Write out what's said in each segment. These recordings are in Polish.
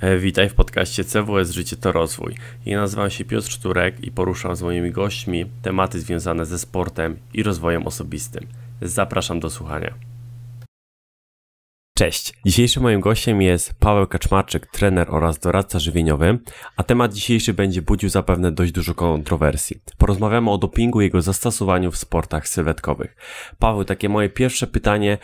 E, witaj w podcaście CWS Życie to Rozwój. Ja nazywam się Piotr Czturek i poruszam z moimi gośćmi tematy związane ze sportem i rozwojem osobistym. Zapraszam do słuchania. Cześć. Dzisiejszym moim gościem jest Paweł Kaczmarczyk, trener oraz doradca żywieniowy, a temat dzisiejszy będzie budził zapewne dość dużo kontrowersji. Porozmawiamy o dopingu i jego zastosowaniu w sportach sylwetkowych. Paweł, takie moje pierwsze pytanie,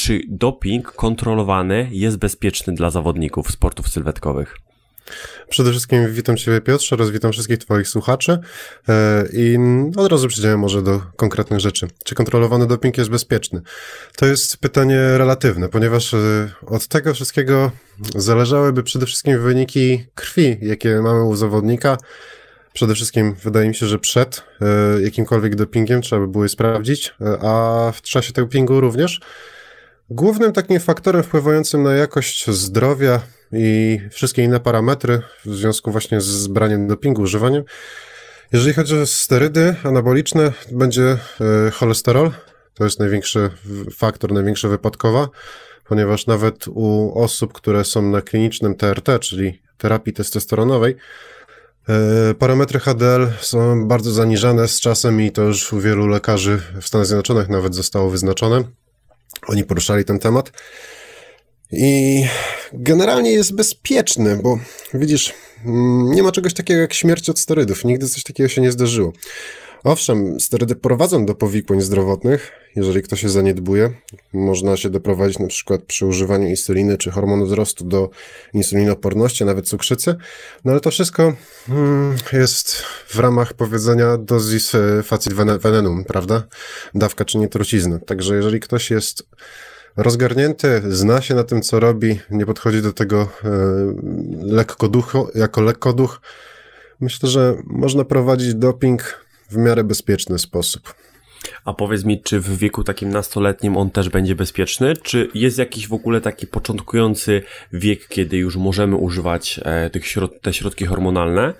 czy doping kontrolowany jest bezpieczny dla zawodników sportów sylwetkowych? Przede wszystkim witam Ciebie Piotrze, oraz witam wszystkich Twoich słuchaczy e, i od razu przejdziemy może do konkretnych rzeczy. Czy kontrolowany doping jest bezpieczny? To jest pytanie relatywne, ponieważ e, od tego wszystkiego zależałyby przede wszystkim wyniki krwi, jakie mamy u zawodnika. Przede wszystkim wydaje mi się, że przed e, jakimkolwiek dopingiem trzeba by było je sprawdzić, a w czasie dopingu również. Głównym takim faktorem wpływającym na jakość zdrowia i wszystkie inne parametry w związku właśnie z braniem dopingu, używaniem, jeżeli chodzi o sterydy anaboliczne, będzie e, cholesterol. To jest największy faktor, największa wypadkowa, ponieważ nawet u osób, które są na klinicznym TRT, czyli terapii testosteronowej, e, Parametry HDL są bardzo zaniżane z czasem i to już u wielu lekarzy w Stanach Zjednoczonych nawet zostało wyznaczone. Oni poruszali ten temat. I generalnie jest bezpieczny, bo widzisz, mm, nie ma czegoś takiego jak śmierć od sterydów. Nigdy coś takiego się nie zdarzyło. Owszem, sterydy prowadzą do powikłań zdrowotnych, jeżeli ktoś się zaniedbuje. Można się doprowadzić na przykład przy używaniu insuliny czy hormonu wzrostu do insulinoporności, nawet cukrzycy, no ale to wszystko mm, jest w ramach powiedzenia dosis e, facit venenum, prawda? Dawka nie truciznę. Także jeżeli ktoś jest rozgarnięty, zna się na tym, co robi, nie podchodzi do tego e, lekko duchu, jako lekkoduch, myślę, że można prowadzić doping w miarę bezpieczny sposób. A powiedz mi, czy w wieku takim nastoletnim on też będzie bezpieczny? Czy jest jakiś w ogóle taki początkujący wiek, kiedy już możemy używać e, tych środ te środki hormonalne?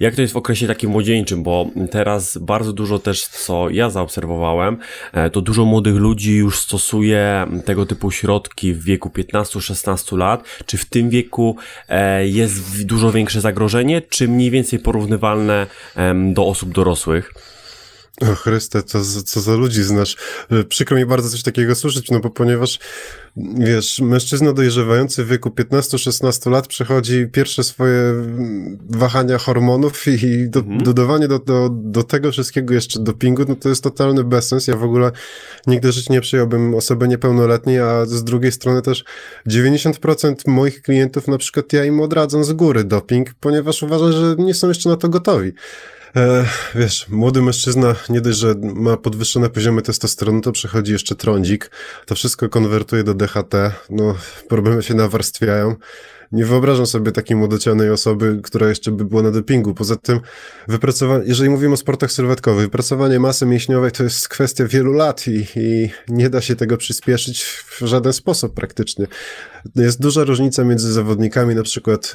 Jak to jest w okresie takim młodzieńczym, bo teraz bardzo dużo też, co ja zaobserwowałem, e, to dużo młodych ludzi już stosuje tego typu środki w wieku 15-16 lat. Czy w tym wieku e, jest dużo większe zagrożenie, czy mniej więcej porównywalne do osób dorosłych? O Chryste, co, co za ludzi znasz. E, przykro mi bardzo coś takiego słyszeć, no bo ponieważ, wiesz, mężczyzna dojrzewający w wieku 15-16 lat przechodzi pierwsze swoje mm, wahania hormonów i do, mhm. dodawanie do, do, do, tego wszystkiego jeszcze dopingu, no to jest totalny bezsens. Ja w ogóle nigdy żyć nie przyjąłbym osoby niepełnoletniej, a z drugiej strony też 90% moich klientów, na przykład ja im odradzam z góry doping, ponieważ uważam, że nie są jeszcze na to gotowi. E, wiesz, młody mężczyzna nie dość, że ma podwyższone poziomy testosteronu, to przechodzi jeszcze trądzik. To wszystko konwertuje do DHT. No, problemy się nawarstwiają nie wyobrażam sobie takiej młodocianej osoby, która jeszcze by była na dopingu. Poza tym, wypracowanie, jeżeli mówimy o sportach sylwetkowych, wypracowanie masy mięśniowej to jest kwestia wielu lat i, i nie da się tego przyspieszyć w żaden sposób praktycznie. Jest duża różnica między zawodnikami na przykład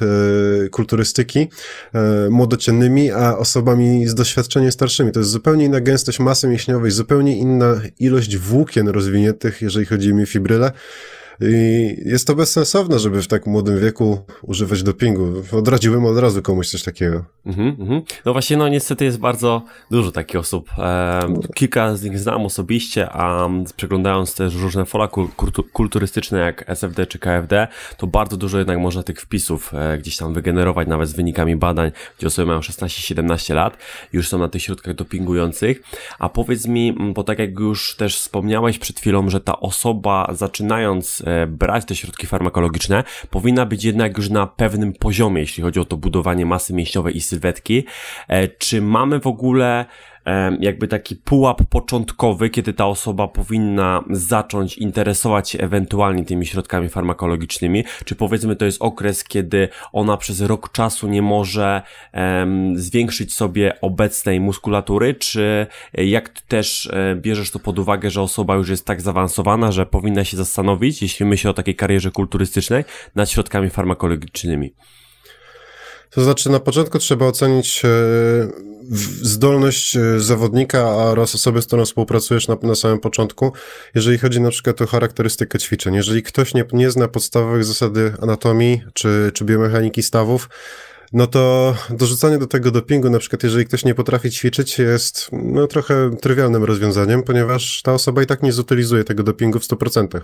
e, kulturystyki e, młodociennymi, a osobami z doświadczeniem starszymi. To jest zupełnie inna gęstość masy mięśniowej, zupełnie inna ilość włókien rozwiniętych, jeżeli chodzi mi o mifibryle. I jest to bezsensowne, żeby w tak młodym wieku używać dopingu. Odradziłbym od razu komuś coś takiego. Mm -hmm. No właśnie, no niestety jest bardzo dużo takich osób. E, kilka z nich znam osobiście, a przeglądając też różne fora kultu kulturystyczne jak SFD czy KFD, to bardzo dużo jednak można tych wpisów e, gdzieś tam wygenerować, nawet z wynikami badań, gdzie osoby mają 16-17 lat, już są na tych środkach dopingujących. A powiedz mi, bo tak jak już też wspomniałeś przed chwilą, że ta osoba zaczynając e, E, brać te środki farmakologiczne, powinna być jednak już na pewnym poziomie, jeśli chodzi o to budowanie masy mięśniowej i sylwetki. E, czy mamy w ogóle jakby taki pułap początkowy, kiedy ta osoba powinna zacząć interesować się ewentualnie tymi środkami farmakologicznymi, czy powiedzmy to jest okres, kiedy ona przez rok czasu nie może um, zwiększyć sobie obecnej muskulatury, czy e, jak też e, bierzesz to pod uwagę, że osoba już jest tak zaawansowana, że powinna się zastanowić, jeśli myśli o takiej karierze kulturystycznej, nad środkami farmakologicznymi? To znaczy, na początku trzeba ocenić e, zdolność e, zawodnika oraz osoby, z którą współpracujesz na, na samym początku, jeżeli chodzi na przykład o charakterystykę ćwiczeń. Jeżeli ktoś nie, nie zna podstawowych zasady anatomii czy, czy biomechaniki stawów, no to dorzucanie do tego dopingu, na przykład jeżeli ktoś nie potrafi ćwiczyć, jest no, trochę trywialnym rozwiązaniem, ponieważ ta osoba i tak nie zutylizuje tego dopingu w 100%.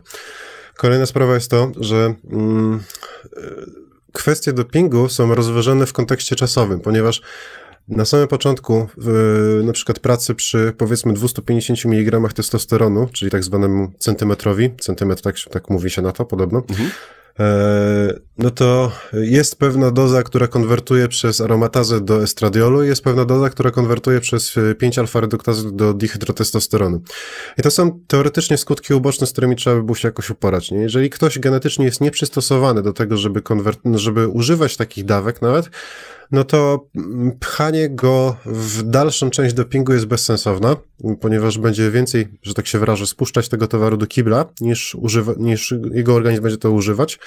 Kolejna sprawa jest to, że mm, e, kwestie dopingu są rozważane w kontekście czasowym, ponieważ na samym początku, na przykład pracy przy powiedzmy 250 mg testosteronu, czyli tak zwanemu centymetrowi, centymetr tak, tak mówi się na to podobno, mhm E, no to jest pewna doza, która konwertuje przez aromatazę do estradiolu, jest pewna doza, która konwertuje przez 5-alfa-reduktazy e, do dihydrotestosteronu. I to są teoretycznie skutki uboczne, z którymi trzeba by było się jakoś uporać. Nie? Jeżeli ktoś genetycznie jest nieprzystosowany do tego, żeby, żeby używać takich dawek nawet, no to mm, pchanie go w dalszą część dopingu jest bezsensowne, ponieważ będzie więcej, że tak się wyrażę, spuszczać tego towaru do kibla, niż, używa, niż jego organizm będzie to używać.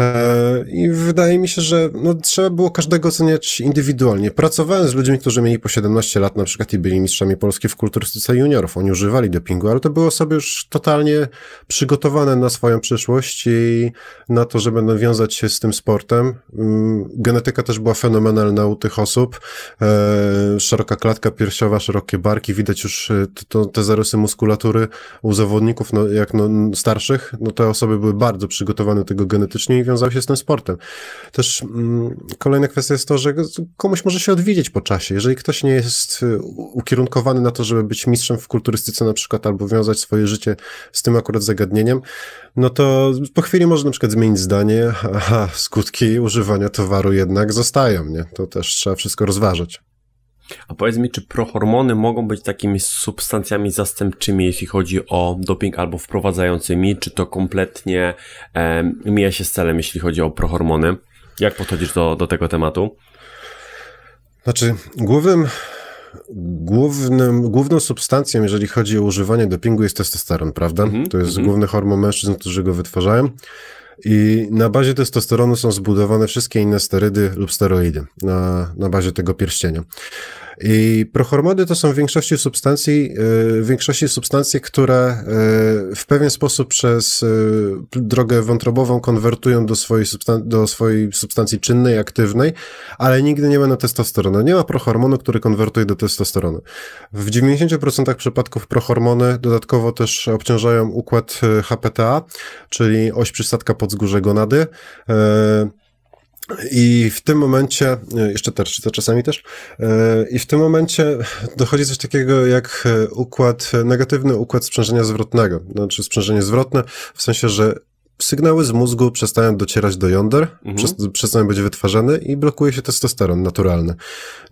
E, I wydaje mi się, że no, trzeba było każdego oceniać indywidualnie. Pracowałem z ludźmi, którzy mieli po 17 lat na przykład i byli mistrzami Polski w kulturystyce juniorów. Oni używali dopingu, ale to były osoby już totalnie przygotowane na swoją przyszłość i na to, że będą wiązać się z tym sportem. Mm, genetyka też była fenomenalna u tych osób. E, szeroka klatka piersiowa, szerokie barki, widać już e, te zarysy muskulatury u zawodników, no, jak no, starszych. No, te osoby były bardzo przygotowane do tego genetycznie wiązał się z tym sportem. Też mm, kolejna kwestia jest to, że komuś może się odwiedzieć po czasie. Jeżeli ktoś nie jest y, ukierunkowany na to, żeby być mistrzem w kulturystyce na przykład, albo wiązać swoje życie z tym akurat zagadnieniem, no to po chwili może na przykład zmienić zdanie, aha, skutki używania towaru jednak zostają, nie? To też trzeba wszystko rozważać. A powiedz mi, czy prohormony mogą być takimi substancjami zastępczymi, jeśli chodzi o doping albo wprowadzającymi, czy to kompletnie e, mija się z celem, jeśli chodzi o prohormony? Jak podchodzisz do, do tego tematu? Znaczy, głównym, głównym, główną substancją, jeżeli chodzi o używanie dopingu, jest testosteron, prawda? Mm -hmm, to jest mm -hmm. główny hormon mężczyzn, którzy go wytwarzają. I na bazie testosteronu są zbudowane wszystkie inne sterydy lub steroidy na, na bazie tego pierścienia. I prohormony to są w większości substancji, y, w większości substancje, które y, w pewien sposób przez y, drogę wątrobową konwertują do swojej, substan do swojej substancji czynnej, aktywnej, ale nigdy nie będą testosteronu. Nie ma prohormonu, który konwertuje do testosteronu. W 90% przypadków prohormony dodatkowo też obciążają układ HPTA, czyli oś przystatka podzgórze gonady. I w tym momencie, e, jeszcze to czasami też, e, i w tym momencie dochodzi coś takiego jak e, układ, negatywny układ sprzężenia zwrotnego. Znaczy sprzężenie zwrotne, w sensie, że sygnały z mózgu przestają docierać do jąder, mhm. przestają być wytwarzane i blokuje się testosteron naturalny.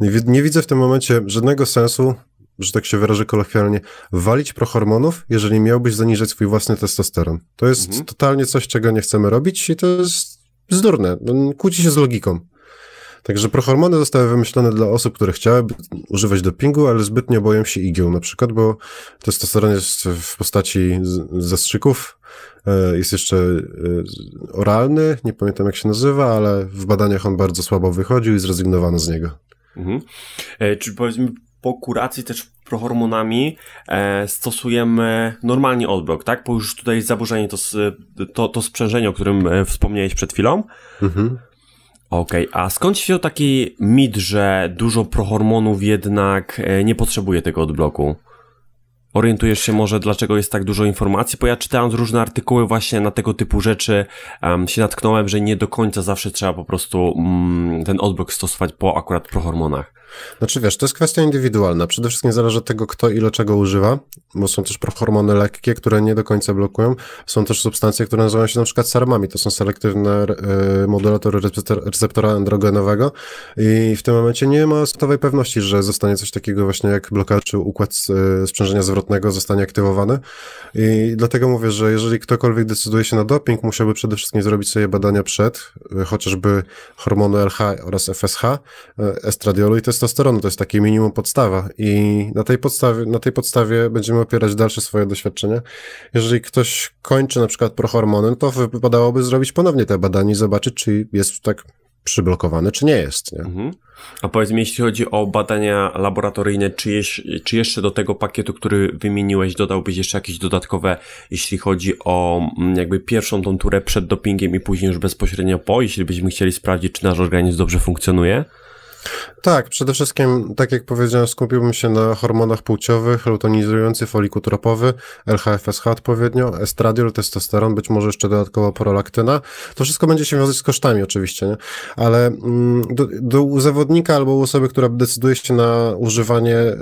Nie, nie widzę w tym momencie żadnego sensu że tak się wyrażę kolokwialnie, walić prohormonów, jeżeli miałbyś zaniżać swój własny testosteron. To jest mhm. totalnie coś, czego nie chcemy robić i to jest bzdurne, no, kłóci się z logiką. Także prohormony zostały wymyślone dla osób, które chciałyby używać dopingu, ale zbytnio boją się igieł na przykład, bo testosteron jest w postaci zastrzyków, e, jest jeszcze e, oralny, nie pamiętam jak się nazywa, ale w badaniach on bardzo słabo wychodził i zrezygnowano z niego. Mhm. E, czy powiedzmy, po kuracji też prohormonami e, stosujemy normalnie odblok, tak? Bo już tutaj zaburzenie to, to, to sprzężenie, o którym e, wspomniałeś przed chwilą. Mhm. Okej, okay. a skąd się wziął taki mit, że dużo prohormonów jednak e, nie potrzebuje tego odbloku? Orientujesz się może, dlaczego jest tak dużo informacji? Bo ja czytając różne artykuły właśnie na tego typu rzeczy, um, się natknąłem, że nie do końca zawsze trzeba po prostu mm, ten odblok stosować po akurat prohormonach. Znaczy wiesz, to jest kwestia indywidualna. Przede wszystkim zależy od tego, kto ile czego używa, bo są też hormony lekkie, które nie do końca blokują. Są też substancje, które nazywają się na przykład sarmami. To są selektywne e, modulatory receptora androgenowego i w tym momencie nie ma stałej pewności, że zostanie coś takiego właśnie jak blokad czy układ e, sprzężenia zwrotnego zostanie aktywowany. I dlatego mówię, że jeżeli ktokolwiek decyduje się na doping, musiałby przede wszystkim zrobić sobie badania przed, e, chociażby hormonu LH oraz FSH, estradiolu i testosteronu testosteronu to jest takie minimum podstawa i na tej podstawie, na tej podstawie będziemy opierać dalsze swoje doświadczenia. Jeżeli ktoś kończy na przykład prohormony, to wypadałoby zrobić ponownie te badanie i zobaczyć, czy jest tak przyblokowane, czy nie jest. Nie? Mhm. A powiedz mi, jeśli chodzi o badania laboratoryjne, czy, jeś, czy jeszcze do tego pakietu, który wymieniłeś, dodałbyś jeszcze jakieś dodatkowe, jeśli chodzi o mm, jakby pierwszą tą turę przed dopingiem i później już bezpośrednio po, jeśli byśmy chcieli sprawdzić, czy nasz organizm dobrze funkcjonuje? Tak, przede wszystkim, tak jak powiedziałem, skupiłbym się na hormonach płciowych, lutonizujący foliku LHFSH odpowiednio, estradiol, testosteron, być może jeszcze dodatkowo prolaktyna. To wszystko będzie się wiązać z kosztami oczywiście, nie? ale mm, do, do u zawodnika albo u osoby, która decyduje się na używanie y,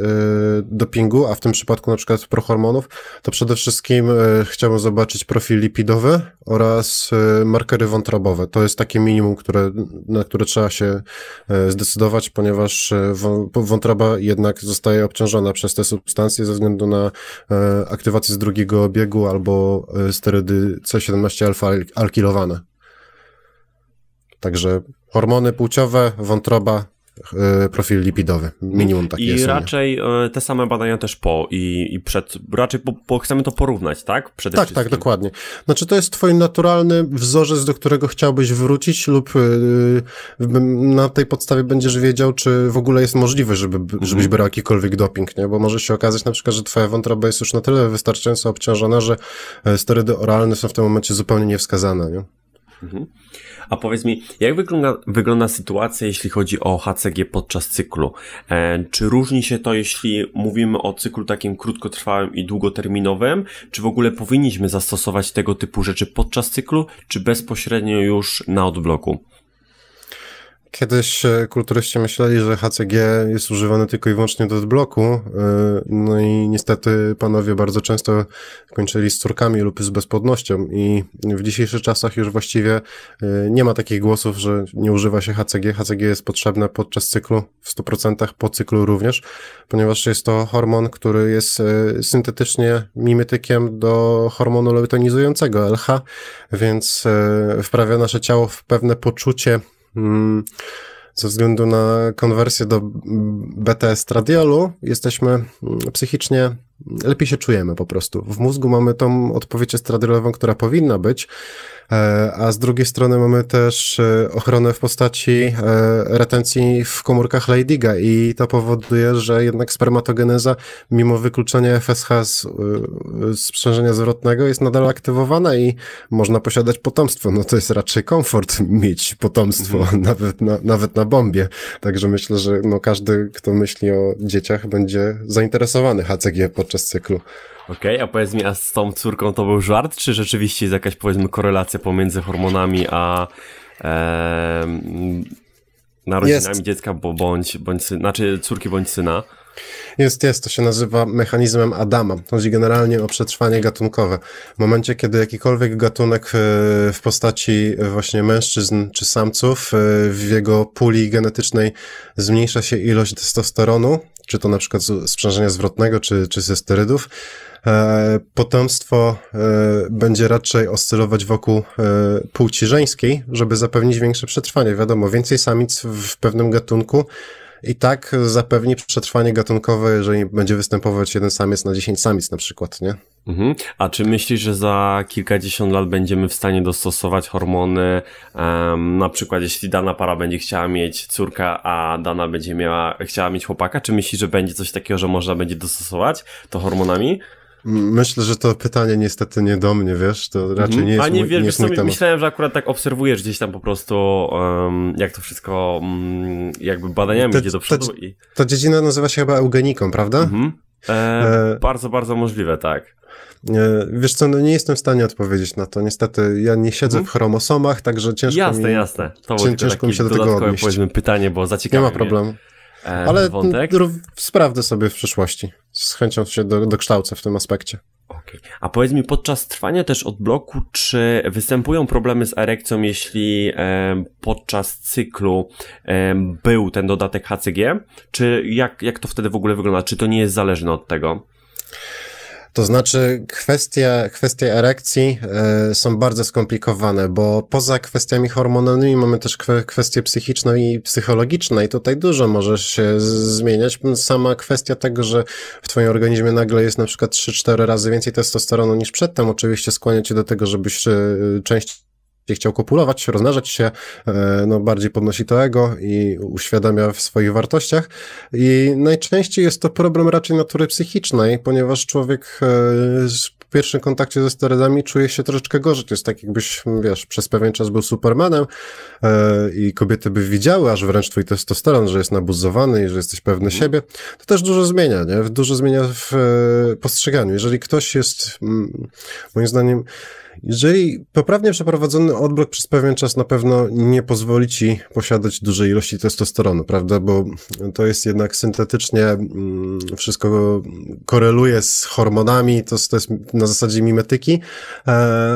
dopingu, a w tym przypadku na przykład prohormonów, to przede wszystkim y, chciałbym zobaczyć profil lipidowy oraz y, markery wątrobowe. To jest takie minimum, które, na które trzeba się y, zdecydować ponieważ e, wątroba jednak zostaje obciążona przez te substancje ze względu na e, aktywację z drugiego obiegu albo e, sterydy C17-alfa alkilowane. Także hormony płciowe, wątroba E, profil lipidowy. Minimum takie I jest raczej e, te same badania też po i, i przed, raczej po, po chcemy to porównać, tak? Przede tak, tak wszystkim. tak, dokładnie. Znaczy to jest twój naturalny wzorzec, do którego chciałbyś wrócić lub e, na tej podstawie będziesz wiedział, czy w ogóle jest możliwe, żeby, mhm. żebyś brał jakikolwiek doping, nie? Bo może się okazać na przykład, że twoja wątroba jest już na tyle wystarczająco obciążona, że sterydy oralne są w tym momencie zupełnie niewskazane, nie? Mhm. A powiedz mi, jak wygląda, wygląda, sytuacja, jeśli chodzi o HCG podczas cyklu? E, czy różni się to, jeśli mówimy o cyklu takim krótkotrwałym i długoterminowym? Czy w ogóle powinniśmy zastosować tego typu rzeczy podczas cyklu, czy bezpośrednio już na odbloku? Kiedyś e, kulturyści myśleli, że HCG jest używane tylko i wyłącznie do odbloku, e, no i niestety panowie bardzo często kończyli z córkami lub z bezpłodnością i w dzisiejszych czasach już właściwie e, nie ma takich głosów, że nie używa się HCG. HCG jest potrzebne podczas cyklu, w 100% po cyklu również, ponieważ jest to hormon, który jest syntetycznie mimetykiem do hormonu leutonizującego LH, więc wprawia nasze ciało w pewne poczucie Mm. ze względu na konwersję do BTS estradiolu jesteśmy mm, psychicznie, lepiej się czujemy po prostu. W mózgu mamy tą odpowiedź estradiolową, która powinna być, E, a z drugiej strony mamy też e, ochronę w postaci e, retencji w komórkach Leydiga i to powoduje, że jednak spermatogeneza, mimo wykluczenia FSH z, sprzężenia zwrotnego, jest nadal aktywowana i można posiadać potomstwo. No to jest raczej komfort mieć potomstwo, mhm. nawet, na, nawet na bombie. Także myślę, że no każdy, kto myśli o dzieciach, będzie zainteresowany HCG podczas cyklu. Okej, okay, a powiedz mi, a z tą córką to był żart, czy rzeczywiście jest jakaś, powiedzmy, korelacja pomiędzy hormonami a e, narodzinami jest. dziecka, bo bądź, bądź, znaczy córki bądź syna? Jest, jest. To się nazywa mechanizmem Adama. Chodzi generalnie o przetrwanie gatunkowe. W momencie, kiedy jakikolwiek gatunek e, w postaci właśnie mężczyzn czy samców e, w jego puli genetycznej zmniejsza się ilość testosteronu, czy to na przykład z sprzężenia zwrotnego, czy, czy ze sterydów, E, potomstwo e, będzie raczej oscylować wokół e, płci żeńskiej, żeby zapewnić większe przetrwanie. Wiadomo, więcej samic w pewnym gatunku i tak zapewni przetrwanie gatunkowe, jeżeli będzie występować jeden samiec na 10 samic na przykład, nie? Mhm. A czy myślisz, że za kilkadziesiąt lat będziemy w stanie dostosować hormony? Um, na przykład, jeśli dana para będzie chciała mieć córkę, a dana będzie miała, chciała mieć chłopaka, czy myślisz, że będzie coś takiego, że można będzie dostosować to hormonami? Myślę, że to pytanie niestety nie do mnie, wiesz, to raczej mhm. nie jest Ani mój, wiesz, nie jest mój temat. Myślałem, że akurat tak obserwujesz gdzieś tam po prostu, um, jak to wszystko um, jakby badaniami to, idzie do przodu. To, i... to dziedzina nazywa się chyba eugeniką, prawda? Mhm. E, e... Bardzo, bardzo możliwe, tak. E, wiesz co, no nie jestem w stanie odpowiedzieć na to. Niestety ja nie siedzę mhm. w chromosomach, także ciężko jasne, mi... Jasne, jasne. Ciężko mi się do tego odnieść. powiedzmy pytanie, bo zaciekawe. Nie ma problemu. E, Ale wątek. sprawdzę sobie w przyszłości z chęcią się do, dokształcę w tym aspekcie. Okay. A powiedz mi, podczas trwania też odbloku, czy występują problemy z erekcją, jeśli e, podczas cyklu e, był ten dodatek HCG? Czy jak, jak to wtedy w ogóle wygląda? Czy to nie jest zależne od tego? To znaczy, kwestie, kwestie erekcji y, są bardzo skomplikowane, bo poza kwestiami hormonalnymi mamy też kwestie psychiczne i psychologiczne, i tutaj dużo może się zmieniać. Sama kwestia tego, że w Twoim organizmie nagle jest na przykład 3-4 razy więcej testosteronu niż przedtem, oczywiście skłania Cię do tego, żebyś e, częściej chciał kopulować, rozmnażać się, e, no bardziej podnosi to ego i uświadamia w swoich wartościach. I najczęściej jest to problem raczej natury psychicznej, ponieważ człowiek e, w pierwszym kontakcie ze sterydami czuje się troszeczkę gorzej. To jest tak, jakbyś, wiesz, przez pewien czas był Supermanem e, i kobiety by widziały aż wręcz twój testosteron, że jest nabuzowany i że jesteś pewny mhm. siebie. To też dużo zmienia, nie? Dużo zmienia w postrzeganiu. Jeżeli ktoś jest, moim zdaniem, jeżeli poprawnie przeprowadzony odblok przez pewien czas na pewno nie pozwoli ci posiadać dużej ilości testosteronu, prawda? Bo to jest jednak syntetycznie mm, wszystko koreluje z hormonami, to, to jest na zasadzie mimetyki, e,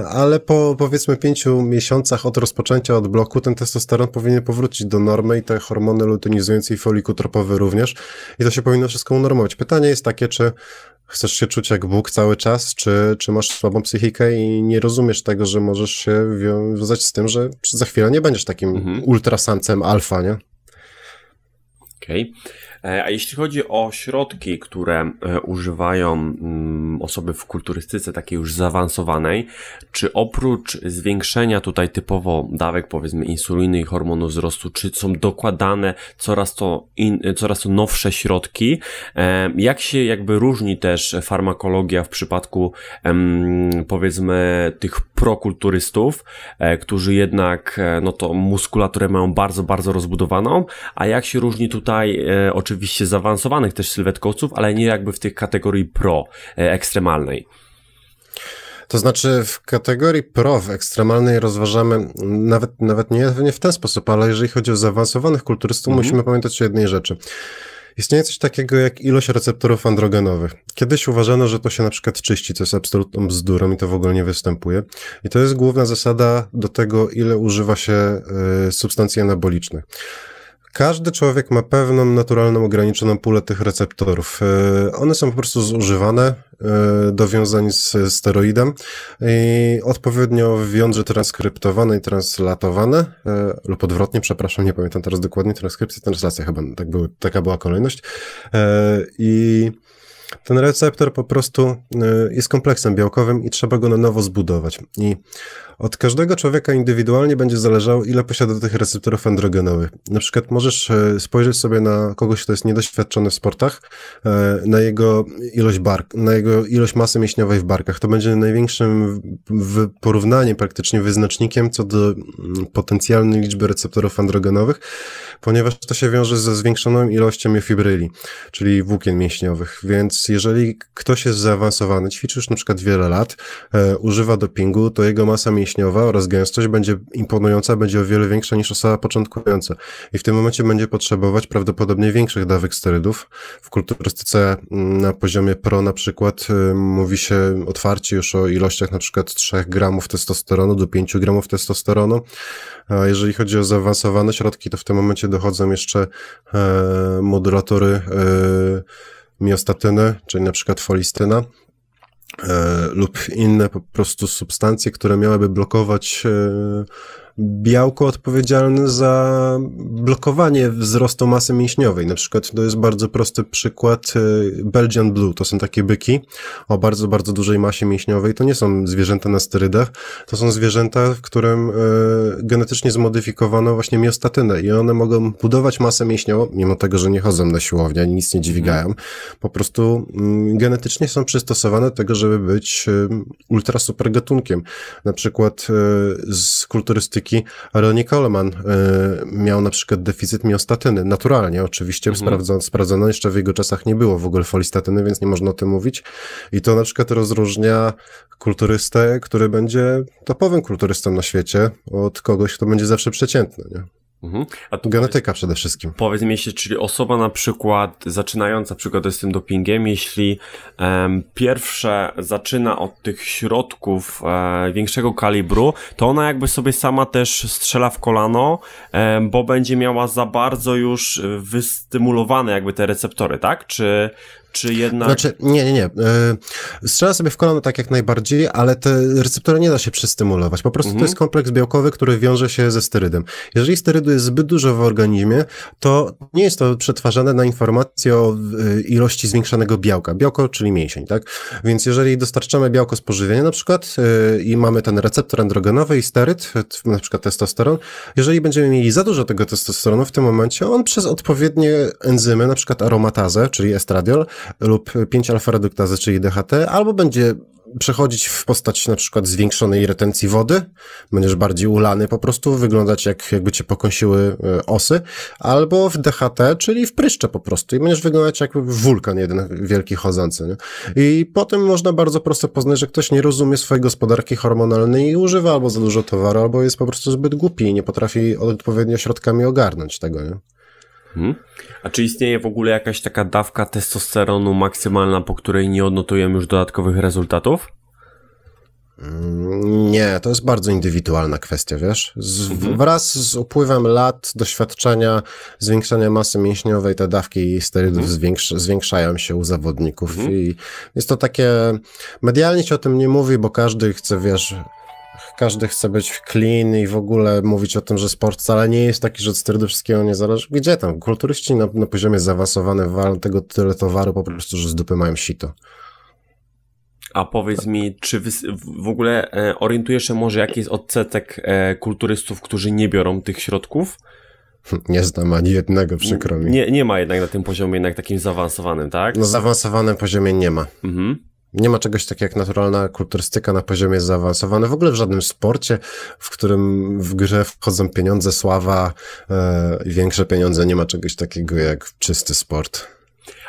ale po powiedzmy pięciu miesiącach od rozpoczęcia odbloku ten testosteron powinien powrócić do normy i te hormony lutynizujące i foliku również i to się powinno wszystko unormować. Pytanie jest takie, czy Chcesz się czuć jak Bóg cały czas, czy, czy masz słabą psychikę i nie rozumiesz tego, że możesz się wiązać z tym, że za chwilę nie będziesz takim mhm. ultrasancem alfa, nie? Okej. Okay. E, a jeśli chodzi o środki, które e, używają mm, osoby w kulturystyce takiej już zaawansowanej, czy oprócz zwiększenia tutaj typowo dawek powiedzmy insuliny i hormonu wzrostu, czy są dokładane coraz to, in, coraz to nowsze środki? E, jak się jakby różni też farmakologia w przypadku powiedzmy tych prokulturystów, którzy jednak no to muskulaturę mają bardzo, bardzo rozbudowaną, a jak się różni tutaj oczywiście oczywiście zaawansowanych też sylwetkowców, ale nie jakby w tych kategorii pro e, ekstremalnej. To znaczy w kategorii pro, w ekstremalnej rozważamy nawet, nawet nie, nie w ten sposób, ale jeżeli chodzi o zaawansowanych kulturystów, mhm. musimy pamiętać o jednej rzeczy. Istnieje coś takiego jak ilość receptorów androgenowych. Kiedyś uważano, że to się na przykład czyści, co jest absolutną bzdurą i to w ogóle nie występuje. I to jest główna zasada do tego, ile używa się e, substancji anabolicznych. Każdy człowiek ma pewną naturalną, ograniczoną pulę tych receptorów. E, one są po prostu zużywane e, do wiązań z steroidem i odpowiednio w jądrze transkryptowane i translatowane, e, lub odwrotnie, przepraszam, nie pamiętam teraz dokładnie, transkrypcja, translacja chyba tak były, taka była kolejność. I ten receptor po prostu jest kompleksem białkowym i trzeba go na nowo zbudować. I od każdego człowieka indywidualnie będzie zależało, ile posiada tych receptorów androgenowych. Na przykład możesz e, spojrzeć sobie na kogoś, kto jest niedoświadczony w sportach, e, na jego ilość bark, na jego ilość masy mięśniowej w barkach. To będzie największym porównaniem, praktycznie wyznacznikiem co do mm, potencjalnej liczby receptorów androgenowych, ponieważ to się wiąże ze zwiększoną ilością miofibryli, czyli włókien mięśniowych. Więc jeżeli ktoś jest zaawansowany, już na przykład wiele lat, e, używa dopingu, to jego masa mięśniowa mięśniowa oraz gęstość będzie imponująca, będzie o wiele większa niż osoba początkująca. I w tym momencie będzie potrzebować prawdopodobnie większych dawek sterydów. W kulturystyce mm, na poziomie pro na przykład y, mówi się otwarcie już o ilościach na przykład 3 gramów testosteronu do 5 gramów testosteronu. A jeżeli chodzi o zaawansowane środki, to w tym momencie dochodzą jeszcze e, modulatory e, miostatyny, czyli na przykład folistyna E, lub inne po prostu substancje, które miałyby blokować e, białko odpowiedzialne za blokowanie wzrostu masy mięśniowej. Na przykład to jest bardzo prosty przykład e, Belgian Blue. To są takie byki o bardzo, bardzo dużej masie mięśniowej. To nie są zwierzęta na sterydach, to są zwierzęta, w którym e, genetycznie zmodyfikowano właśnie miostatynę i one mogą budować masę mięśniową, mimo tego, że nie chodzą na siłownię, nic nie dźwigają. Po prostu mm, genetycznie są przystosowane do tego, żeby być e, ultra super gatunkiem. Na przykład z kulturystyki statystyki, Ronnie Coleman y, miał na przykład deficyt miostatyny. Naturalnie, oczywiście, mhm. sprawdzono, sprawdzono, jeszcze w jego czasach nie było w ogóle folistatyny, więc nie można o tym mówić. I to na przykład rozróżnia kulturystę, który będzie topowym kulturystą na świecie, od kogoś, kto będzie zawsze przeciętny. Nie? Mhm. A tu Genetyka powiedz, przede wszystkim. Powiedz mi, jeśli, czyli osoba na przykład zaczynająca przygodę z tym dopingiem, jeśli um, pierwsze zaczyna od tych środków e, większego kalibru, to ona jakby sobie sama też strzela w kolano, e, bo będzie miała za bardzo już e, wystymulowane jakby te receptory, tak? Czy, czy jednak... Znaczy, nie, nie, nie. E, strzela sobie w kolano tak jak najbardziej, ale te receptory nie da się przestymulować. Po prostu mhm. to jest kompleks białkowy, który wiąże się ze sterydem. Jeżeli sterydu jest zbyt dużo w organizmie, to nie jest to przetwarzane na informację o e, ilości zwiększonego białka. Białko, czyli mięsień, tak? Więc jeżeli dostarczamy białko z pożywienia na przykład e, i mamy ten receptor androgenowy i steryd, na przykład testosteron, jeżeli będziemy mieli za dużo tego testosteronu w tym momencie, on przez odpowiednie enzymy, na przykład aromatazę, czyli estradiol, lub 5 alfa-reduktazy, czyli DHT, albo będzie przechodzić w postać na przykład zwiększonej retencji wody, będziesz bardziej ulany po prostu, wyglądać jak jakby cię pokąsiły e, osy, albo w DHT, czyli w pryszcze po prostu i będziesz wyglądać jak wulkan jeden wielki chodzący. Nie? I potem można bardzo prosto poznać, że ktoś nie rozumie swojej gospodarki hormonalnej i używa albo za dużo towaru, albo jest po prostu zbyt głupi i nie potrafi odpowiednio środkami ogarnąć tego. Nie? Hmm? A czy istnieje w ogóle jakaś taka dawka testosteronu maksymalna, po której nie odnotujemy już dodatkowych rezultatów? Mm, nie, to jest bardzo indywidualna kwestia, wiesz? Z, mhm. Wraz z upływem lat doświadczenia, zwiększania masy mięśniowej, te dawki sterydów mhm. zwiększają się u zawodników mhm. i jest to takie, medialnie się o tym nie mówi, bo każdy chce, wiesz, każdy chce być clean i w ogóle mówić o tym, że sport wcale nie jest taki, że od sterydu wszystkiego nie zależy. Gdzie tam? Kulturyści na, na poziomie zaawansowanym walą tego tyle towaru po prostu, że z dupy mają sito. A powiedz tak. mi, czy w ogóle e, orientujesz się może, jaki jest odsetek e, kulturystów, którzy nie biorą tych środków? Hm, nie znam ani jednego, przykro mi. Nie, nie ma jednak na tym poziomie, jednak takim zaawansowanym, tak? No zaawansowanym poziomie nie ma. Mhm. Nie ma czegoś takiego jak naturalna kulturystyka na poziomie zaawansowanym. W ogóle w żadnym sporcie, w którym w grze wchodzą pieniądze, sława e, i większe pieniądze, nie ma czegoś takiego jak czysty sport.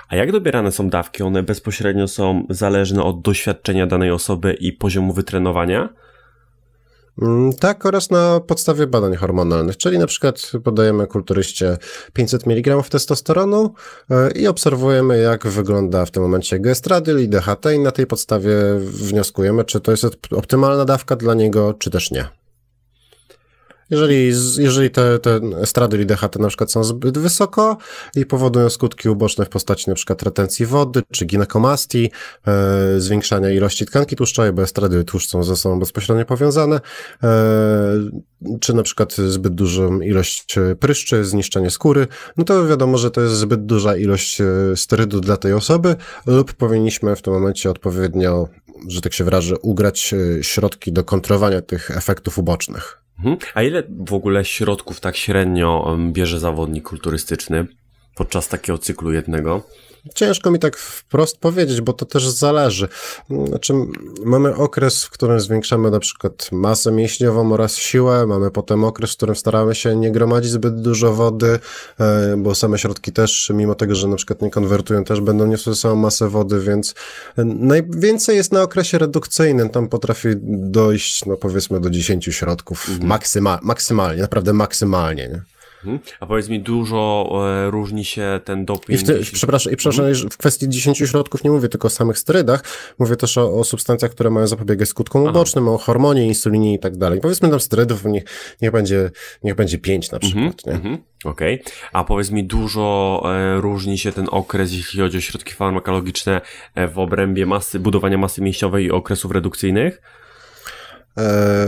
A jak dobierane są dawki? One bezpośrednio są zależne od doświadczenia danej osoby i poziomu wytrenowania? Mm, tak, oraz na podstawie badań hormonalnych, czyli na przykład podajemy kulturyście 500 mg testosteronu e, i obserwujemy, jak wygląda w tym momencie gestradyl i DHT i na tej podstawie wnioskujemy, czy to jest optymalna dawka dla niego, czy też nie. Jeżeli, jeżeli te, te estrady te na przykład są zbyt wysoko i powodują skutki uboczne w postaci na przykład retencji wody czy ginekomastii, e, zwiększania ilości tkanki tłuszczowej, bo estrady tłuszcz są ze sobą bezpośrednio powiązane, e, czy na przykład zbyt dużą ilość pryszczy, zniszczenie skóry, no to wiadomo, że to jest zbyt duża ilość e, sterydu dla tej osoby lub powinniśmy w tym momencie odpowiednio, że tak się wyrażę, ugrać e, środki do kontrowania tych efektów ubocznych. Mhm. A ile w ogóle środków tak średnio bierze zawodnik kulturystyczny podczas takiego cyklu jednego? Ciężko mi tak wprost powiedzieć, bo to też zależy. Znaczy, mamy okres, w którym zwiększamy na przykład masę mięśniową oraz siłę, mamy potem okres, w którym staramy się nie gromadzić zbyt dużo wody, e, bo same środki też, mimo tego, że na przykład nie konwertują, też będą niosły samą masę wody, więc najwięcej jest na okresie redukcyjnym, tam potrafi dojść, no powiedzmy, do 10 środków, mhm. Maksyma maksymalnie, naprawdę maksymalnie, nie? Mhm. A powiedz mi, dużo e, różni się ten doping. I w te, przepraszam, i przepraszam mm. w kwestii 10 środków nie mówię tylko o samych strydach, mówię też o, o substancjach, które mają zapobiegać skutkom ubocznym, o hormonie, insulinie i tak dalej. Powiedzmy tam strydów, niech, niech, będzie, niech będzie 5 na mhm, przykład. nie? -hmm. Okej. Okay. A powiedz mi, dużo e, różni się ten okres, jeśli chodzi o środki farmakologiczne e, w obrębie masy, budowania masy mięśniowej i okresów redukcyjnych? E,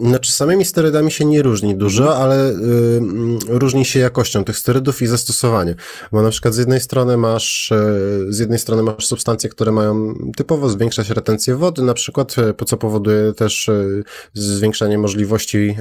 znaczy, samymi sterydami się nie różni dużo, mhm. ale y, mm, różni się jakością tych sterydów i zastosowanie. Bo na przykład z jednej strony masz, e, z jednej strony masz substancje, które mają typowo zwiększać retencję wody, na przykład, e, po co powoduje też zwiększanie możliwości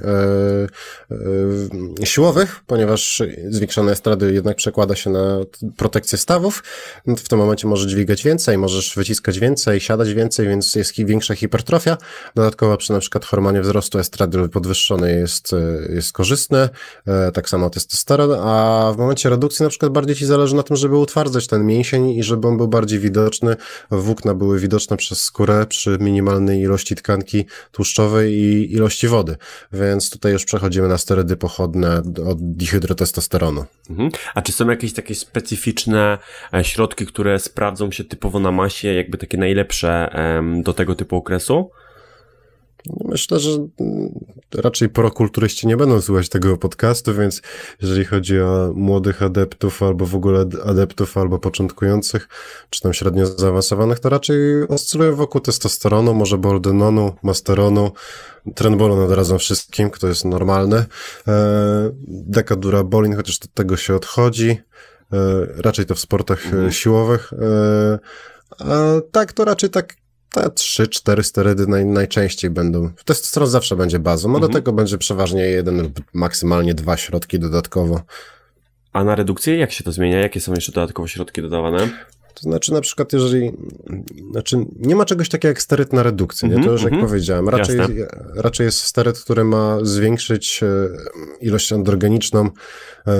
siłowych, ponieważ zwiększone estrady jednak przekłada się na protekcję stawów. w tym momencie możesz dźwigać więcej, możesz wyciskać więcej, siadać więcej, więc jest większa hipertrofia. Dodatkowo przy czy na przykład hormonie wzrostu estradiol podwyższony jest, e, jest korzystne, e, tak samo testosteron, a w momencie redukcji na przykład bardziej ci zależy na tym, żeby utwardzać ten mięsień i żeby on był bardziej widoczny, włókna były widoczne przez skórę przy minimalnej ilości tkanki tłuszczowej i ilości wody. Więc tutaj już przechodzimy na sterydy pochodne od dihydrotestosteronu. Mhm. A czy są jakieś takie specyficzne e, środki, które sprawdzą się typowo na masie, jakby takie najlepsze do tego typu okresu? Myślę, że mm, raczej prokulturyści nie będą słuchać tego podcastu, więc jeżeli chodzi o młodych adeptów, albo w ogóle adeptów, albo początkujących, czy tam średnio zaawansowanych, to raczej oscyluję wokół testosteronu, może boldenonu, masteronu, trenbolu razem wszystkim, kto jest normalny, e, dekadura bolin, chociaż od tego się odchodzi, e, raczej to w sportach e, mhm. siłowych, a tak to raczej tak te 3-4 sterydy naj, najczęściej będą. Testosteron zawsze będzie bazą, a no mhm. do tego będzie przeważnie jeden lub maksymalnie dwa środki dodatkowo. A na redukcję jak się to zmienia? Jakie są jeszcze dodatkowo środki dodawane? To znaczy, na przykład, jeżeli. Znaczy, nie ma czegoś takiego jak steryt na redukcję, mm -hmm, nie? To mhm, już mm -hmm. jak mhm. powiedziałem. Raczej, raczej jest steryt, który ma zwiększyć e, ilość androgeniczną e,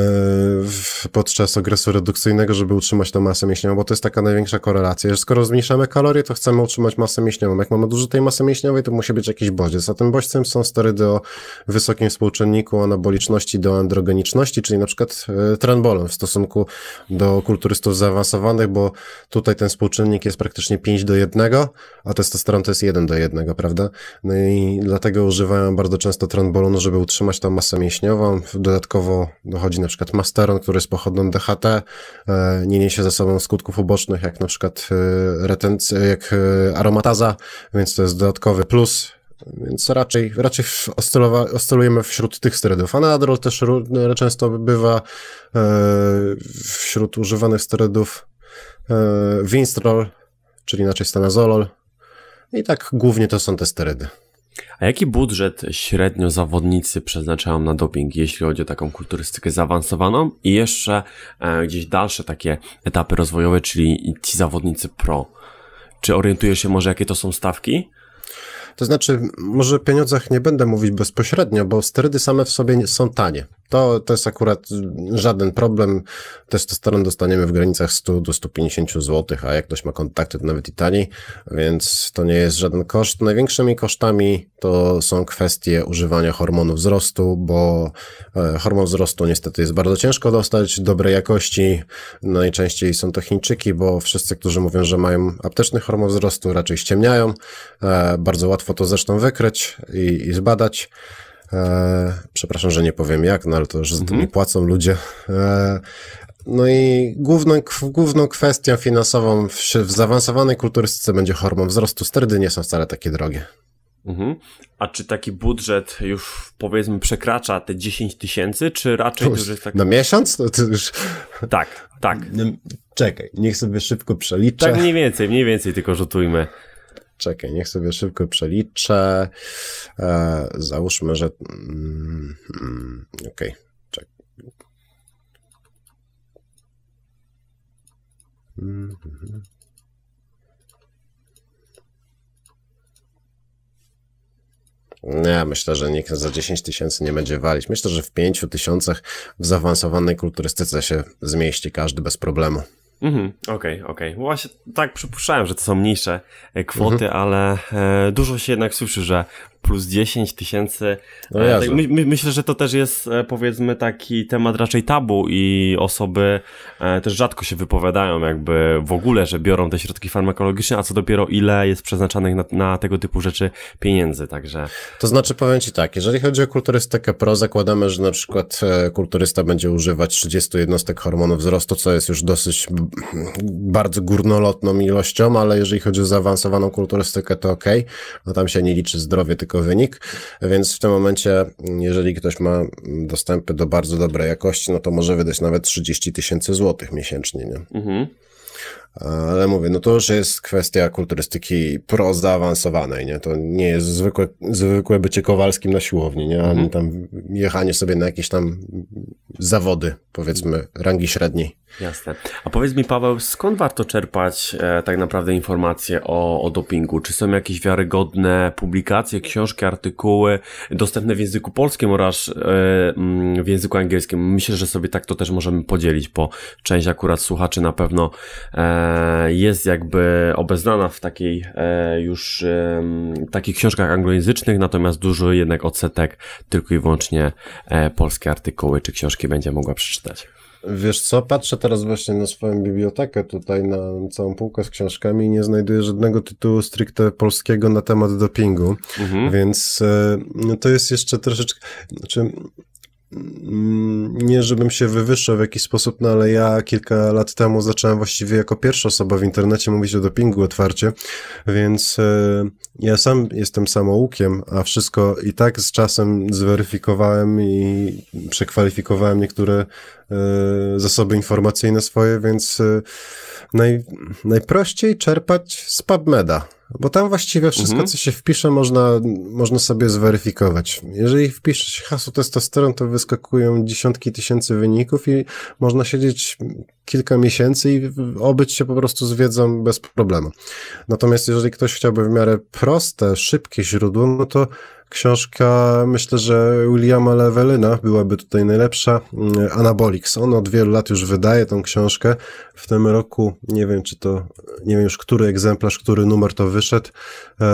podczas okresu redukcyjnego, żeby utrzymać tą masę mięśniową, bo to jest taka największa korelacja. Że skoro zmniejszamy kalorie, to chcemy utrzymać masę mięśniową. Jak mamy dużo tej masy mięśniowej, to musi być jakiś bodziec. A tym bodźcem są sterydy o wysokim współczynniku anaboliczności do androgeniczności, czyli na przykład e, trenbolem w stosunku do kulturystów zaawansowanych, bo Tutaj ten współczynnik jest praktycznie 5 do 1, a testosteron to jest 1 do 1, prawda? No i dlatego używają bardzo często tronbolonu, żeby utrzymać tą masę mięśniową. Dodatkowo dochodzi na przykład masteron, który jest pochodną DHT, e, nie niesie ze sobą skutków ubocznych, jak na przykład e, retencja, jak e, aromataza, więc to jest dodatkowy plus więc raczej, raczej oscylujemy wśród tych steroidów. Anadrol też często bywa wśród używanych steroidów. E, Winstrol, czyli inaczej stanazolol. I tak głównie to są te sterydy. A jaki budżet średnio zawodnicy przeznaczają na doping, jeśli chodzi o taką kulturystykę zaawansowaną i jeszcze e, gdzieś dalsze takie etapy rozwojowe, czyli ci zawodnicy pro? Czy orientujesz się może, jakie to są stawki? To znaczy, może o pieniądzach nie będę mówić bezpośrednio, bo sterydy same w sobie są tanie. To, to jest akurat żaden problem. Testosteron dostaniemy w granicach 100 do 150 zł, a jak ktoś ma kontakty, to nawet i taniej, więc to nie jest żaden koszt. Największymi kosztami to są kwestie używania hormonu wzrostu, bo e, hormon wzrostu niestety jest bardzo ciężko dostać, dobrej jakości. Najczęściej są to Chińczyki, bo wszyscy, którzy mówią, że mają apteczny hormon wzrostu, raczej ściemniają. E, bardzo łatwo to zresztą wykryć i, i zbadać. E, przepraszam, że nie powiem jak, no ale to już mhm. mi płacą ludzie. E, no i główną, główną kwestią finansową w, w zaawansowanej kulturystyce będzie hormon wzrostu. Sterdy nie są wcale takie drogie. Mhm. A czy taki budżet już powiedzmy przekracza te 10 tysięcy, czy raczej już jest tak... Na miesiąc? To, to już... Tak, tak. No, czekaj, niech sobie szybko przeliczę. Tak mniej więcej, mniej więcej tylko rzutujmy. Czekaj, niech sobie szybko przeliczę. E, załóżmy, że. Mm, mm Okej, okay. czekaj. Mm -hmm. Nie, myślę, że nikt za 10 tysięcy nie będzie walić. Myślę, że w 5 tysiącach w zaawansowanej kulturystyce się zmieści każdy bez problemu. Mhm, okej, okay, okej. Okay. Właśnie tak przypuszczałem, że to są mniejsze e, kwoty, mhm. ale e, dużo się jednak słyszy, że plus 10 tysięcy. No ja e, tak my, my, myślę, że to też jest e, powiedzmy taki temat raczej tabu i osoby e, też rzadko się wypowiadają jakby w ogóle, że biorą te środki farmakologiczne, a co dopiero ile jest przeznaczanych na, na tego typu rzeczy pieniędzy, także. To znaczy powiem Ci tak, jeżeli chodzi o kulturystykę pro, zakładamy, że na przykład kulturysta będzie używać 30 jednostek hormonu wzrostu, co jest już dosyć bardzo górnolotną ilością, ale jeżeli chodzi o zaawansowaną kulturystykę, to ok, no tam się nie liczy zdrowie, tylko tylko wynik, więc w tym momencie, jeżeli ktoś ma dostępy do bardzo dobrej jakości, no to może wydać nawet 30 tysięcy złotych miesięcznie, nie? Mhm. Ale mówię, no to już jest kwestia kulturystyki pro zaawansowanej, nie? To nie jest zwykłe, zwykłe bycie Kowalskim na siłowni, nie? A mhm. tam jechanie sobie na jakieś tam zawody, powiedzmy, rangi średniej. Jasne. A powiedz mi, Paweł, skąd warto czerpać e, tak naprawdę informacje o, o dopingu? Czy są jakieś wiarygodne publikacje, książki, artykuły dostępne w języku polskim oraz e, mm, w języku angielskim? Myślę, że sobie tak to też możemy podzielić, bo część akurat słuchaczy na pewno e, E, jest jakby obeznana w takiej e, już takich książkach anglojęzycznych, natomiast dużo jednak odsetek tylko i wyłącznie e, polskie artykuły czy książki będzie mogła przeczytać. Wiesz co, patrzę teraz właśnie na swoją bibliotekę tutaj, na całą półkę z książkami i nie znajduję żadnego tytułu stricte polskiego na temat dopingu, mhm. więc no to jest jeszcze troszeczkę, znaczy Mm, nie żebym się wywyższał w jakiś sposób, no ale ja kilka lat temu zacząłem właściwie jako pierwsza osoba w internecie mówić o dopingu otwarcie, więc e, ja sam jestem samoukiem, a wszystko i tak z czasem zweryfikowałem i przekwalifikowałem niektóre e, zasoby informacyjne swoje, więc e, naj, najprościej czerpać z PubMeda bo tam właściwie wszystko, mhm. co się wpisze, można, można sobie zweryfikować. Jeżeli wpiszesz hasło testosteron, to wyskakują dziesiątki tysięcy wyników i można siedzieć kilka miesięcy i obyć się po prostu z wiedzą bez problemu. Natomiast jeżeli ktoś chciałby w miarę proste, szybkie źródło, no to Książka, myślę, że Williama Levelina byłaby tutaj najlepsza. Mm, Anabolics. On od wielu lat już wydaje tą książkę. W tym roku, nie wiem czy to, nie wiem już który egzemplarz, który numer to wyszedł, e,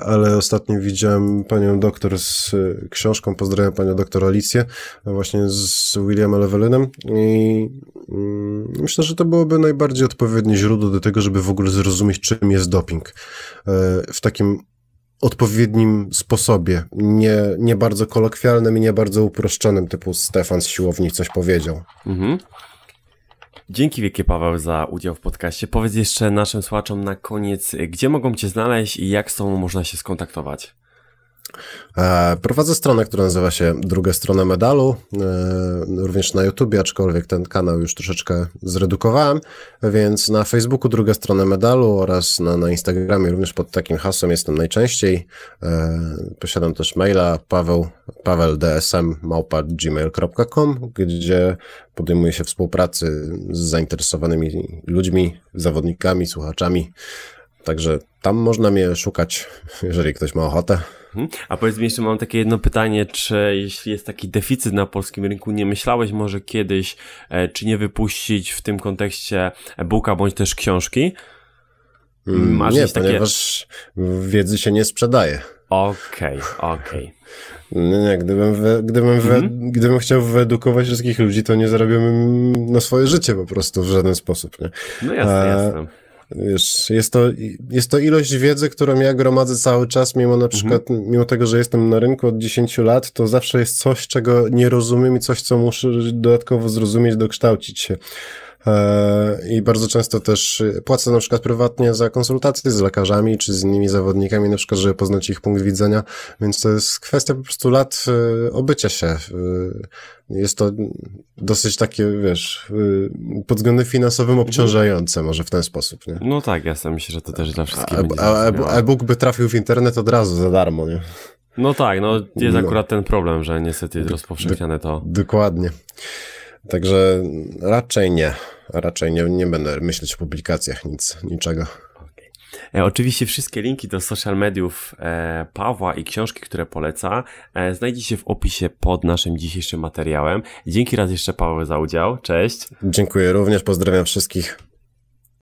ale ostatnio widziałem panią doktor z e, książką, pozdrawiam panią doktor Alicję, e, właśnie z Williamem Levelinem i mm, myślę, że to byłoby najbardziej odpowiednie źródło do tego, żeby w ogóle zrozumieć, czym jest doping. W takim odpowiednim sposobie, nie, nie bardzo kolokwialnym i nie bardzo uproszczonym, typu Stefan z siłowni coś powiedział. Mhm. Dzięki wielkie Paweł za udział w podcaście. Powiedz jeszcze naszym słuchaczom na koniec, gdzie mogą Cię znaleźć i jak z Tobą można się skontaktować? E, prowadzę stronę, która nazywa się Druga Strona Medalu, e, również na YouTube, aczkolwiek ten kanał już troszeczkę zredukowałem, więc na Facebooku Druga Strona Medalu oraz na, na Instagramie również pod takim hasłem jestem najczęściej. E, posiadam też maila paweł, paweldesm.gmail.com, gdzie podejmuję się współpracy z zainteresowanymi ludźmi, zawodnikami, słuchaczami. Także tam można mnie szukać, jeżeli ktoś ma ochotę. Mhm. A powiedz mi jeszcze, mam takie jedno pytanie, czy jeśli jest taki deficyt na polskim rynku, nie myślałeś może kiedyś, e, czy nie wypuścić w tym kontekście e-booka bądź też książki? Mm, mm, masz nie, ponieważ takie... wiedzy się nie sprzedaje. Okej, okay, okej. Okay. No nie, gdybym, we, gdybym, we, mm-hmm. gdybym chciał wyedukować wszystkich ludzi, to nie zarobiłbym na swoje życie po prostu w żaden sposób, nie? No jasne, A... jasne. Wiesz, jest, to, jest to ilość wiedzy, którą ja gromadzę cały czas, mimo na mhm. przykład, mhm. mimo tego, że jestem na rynku od 10 lat, to zawsze jest coś, czego nie rozumiem i coś, co muszę dodatkowo zrozumieć, dokształcić się. E, I bardzo często też płacę na przykład prywatnie za konsultacje z lekarzami czy z innymi zawodnikami, na przykład, żeby poznać ich punkt widzenia, więc to jest kwestia po prostu lat e, obycia się. E, jest to dosyć takie, wiesz, pod względem finansowym obciążające może w ten sposób, nie? No tak, ja sam myślę, że to też dla wszystkich A e-book by trafił w internet od razu za darmo, nie? No tak, no jest no. akurat ten problem, że niestety jest rozpowszechniane to. Dokładnie. Także raczej nie. Raczej nie, nie będę myśleć o publikacjach nic, niczego. E, oczywiście wszystkie linki do social mediów e, Pawła i książki, które poleca, e, znajdziecie w opisie pod naszym dzisiejszym materiałem. Dzięki raz jeszcze Paweł za udział. Cześć. Dziękuję również, pozdrawiam wszystkich.